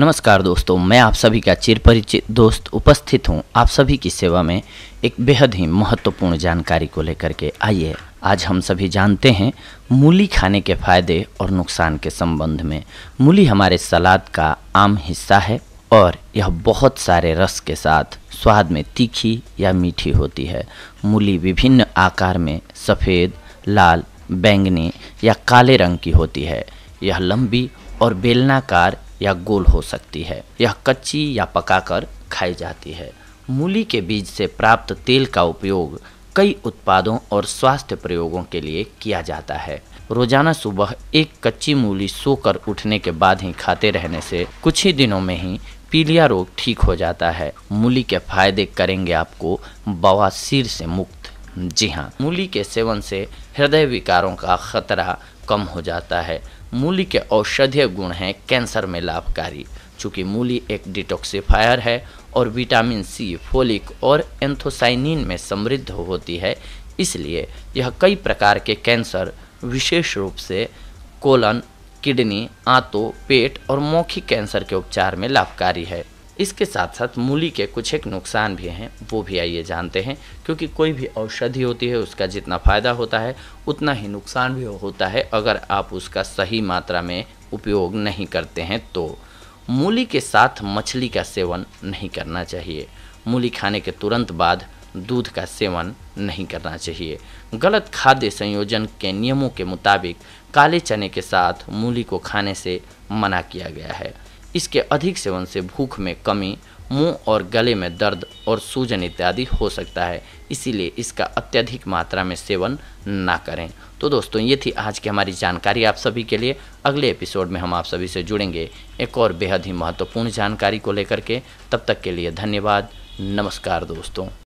नमस्कार दोस्तों मैं आप सभी का चिर परिचित दोस्त उपस्थित हूं आप सभी की सेवा में एक बेहद ही महत्वपूर्ण जानकारी को लेकर के आइए आज हम सभी जानते हैं मूली खाने के फायदे और नुकसान के संबंध में मूली हमारे सलाद का आम हिस्सा है और यह बहुत सारे रस के साथ स्वाद में तीखी या मीठी होती है मूली विभिन्न आकार में सफ़ेद लाल बैंगनी या काले रंग की होती है यह लंबी और बेलनाकार या गोल हो सकती है यह कच्ची या पकाकर खाई जाती है मूली के बीज से प्राप्त तेल का उपयोग कई उत्पादों और स्वास्थ्य प्रयोगों के लिए किया जाता है रोजाना सुबह एक कच्ची मूली सोकर उठने के बाद ही खाते रहने से कुछ ही दिनों में ही पीलिया रोग ठीक हो जाता है मूली के फायदे करेंगे आपको बवासीर से मुक्त जी हाँ मूली के सेवन से हृदय विकारों का खतरा कम हो जाता है मूली के औषधीय गुण हैं कैंसर में लाभकारी चूँकि मूली एक डिटॉक्सिफायर है और विटामिन सी फोलिक और एंथोसाइनिन में समृद्ध होती है इसलिए यह कई प्रकार के कैंसर विशेष रूप से कोलन किडनी आंतों पेट और मौखिक कैंसर के उपचार में लाभकारी है इसके साथ साथ मूली के कुछ एक नुकसान भी हैं वो भी आइए जानते हैं क्योंकि कोई भी औषधि होती है उसका जितना फ़ायदा होता है उतना ही नुकसान भी होता है अगर आप उसका सही मात्रा में उपयोग नहीं करते हैं तो मूली के साथ मछली का सेवन नहीं करना चाहिए मूली खाने के तुरंत बाद दूध का सेवन नहीं करना चाहिए गलत खाद्य संयोजन के नियमों के मुताबिक काले चने के साथ मूली को खाने से मना किया गया है इसके अधिक सेवन से भूख में कमी मुंह और गले में दर्द और सूजन इत्यादि हो सकता है इसीलिए इसका अत्यधिक मात्रा में सेवन ना करें तो दोस्तों ये थी आज की हमारी जानकारी आप सभी के लिए अगले एपिसोड में हम आप सभी से जुड़ेंगे एक और बेहद ही महत्वपूर्ण जानकारी को लेकर के तब तक के लिए धन्यवाद नमस्कार दोस्तों